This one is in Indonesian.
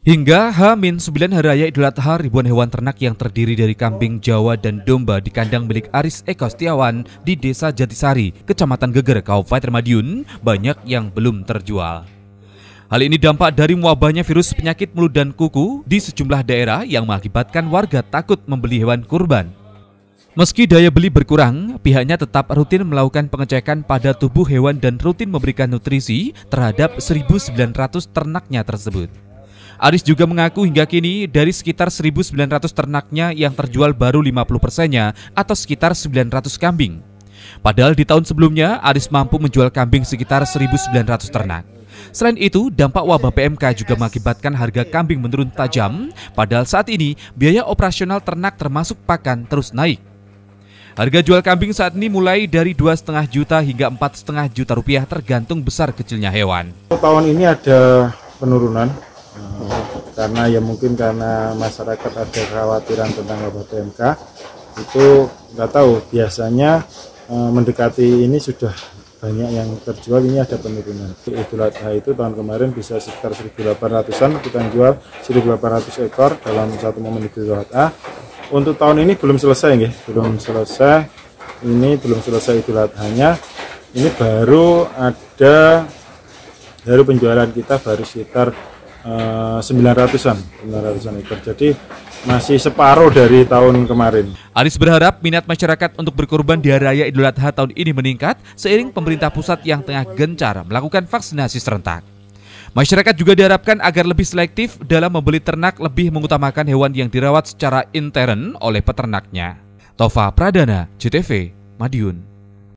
Hingga H-9 hari raya Idul Adha, ribuan hewan ternak yang terdiri dari kambing, jawa, dan domba di kandang milik Aris Eko Setiawan di Desa Jatisari, Kecamatan Geger, Kabupaten Madiun, banyak yang belum terjual. Hal ini dampak dari wabahnya virus penyakit mulut dan kuku di sejumlah daerah yang mengakibatkan warga takut membeli hewan kurban. Meski daya beli berkurang, pihaknya tetap rutin melakukan pengecekan pada tubuh hewan dan rutin memberikan nutrisi terhadap 1.900 ternaknya tersebut. Aris juga mengaku hingga kini dari sekitar 1.900 ternaknya yang terjual baru 50 persennya atau sekitar 900 kambing. Padahal di tahun sebelumnya Aris mampu menjual kambing sekitar 1.900 ternak. Selain itu, dampak wabah PMK juga mengakibatkan harga kambing menurun tajam, padahal saat ini biaya operasional ternak termasuk pakan terus naik. Harga jual kambing saat ini mulai dari 2,5 juta hingga 4,5 juta rupiah tergantung besar kecilnya hewan. Tahun ini ada penurunan eh, karena ya mungkin karena masyarakat ada khawatiran tentang wabah PMK itu nggak tahu biasanya e, mendekati ini sudah banyak yang terjual ini ada penurunan Idul Adha itu tahun kemarin bisa sekitar 1.800an kita jual 1.800 ekor dalam satu momen Idul Adha untuk tahun ini belum selesai nggih belum selesai ini belum selesai Idul Adhanya ini baru ada baru penjualan kita baru sekitar 900-an, eh, 900-an ekor. Jadi masih separuh dari tahun kemarin. Aris berharap minat masyarakat untuk berkorban di Hari Raya Idul Adha tahun ini meningkat seiring pemerintah pusat yang tengah gencar melakukan vaksinasi serentak. Masyarakat juga diharapkan agar lebih selektif dalam membeli ternak lebih mengutamakan hewan yang dirawat secara intern oleh peternaknya. Tova Pradana, CTV, Madiun.